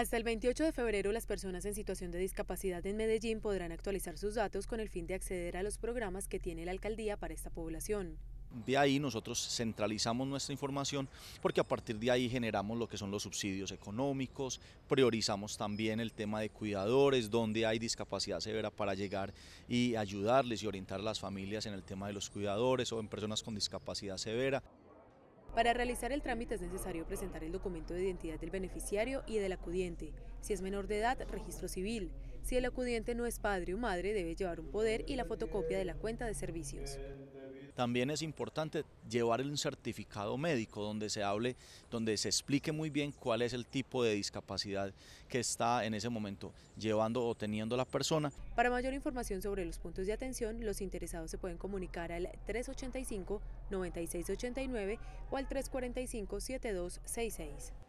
Hasta el 28 de febrero, las personas en situación de discapacidad en Medellín podrán actualizar sus datos con el fin de acceder a los programas que tiene la alcaldía para esta población. De ahí nosotros centralizamos nuestra información porque a partir de ahí generamos lo que son los subsidios económicos, priorizamos también el tema de cuidadores, donde hay discapacidad severa para llegar y ayudarles y orientar a las familias en el tema de los cuidadores o en personas con discapacidad severa. Para realizar el trámite es necesario presentar el documento de identidad del beneficiario y del acudiente. Si es menor de edad, registro civil. Si el acudiente no es padre o madre, debe llevar un poder y la fotocopia de la cuenta de servicios. También es importante llevar un certificado médico donde se hable, donde se explique muy bien cuál es el tipo de discapacidad que está en ese momento llevando o teniendo la persona. Para mayor información sobre los puntos de atención, los interesados se pueden comunicar al 385 9689 o al 345 7266.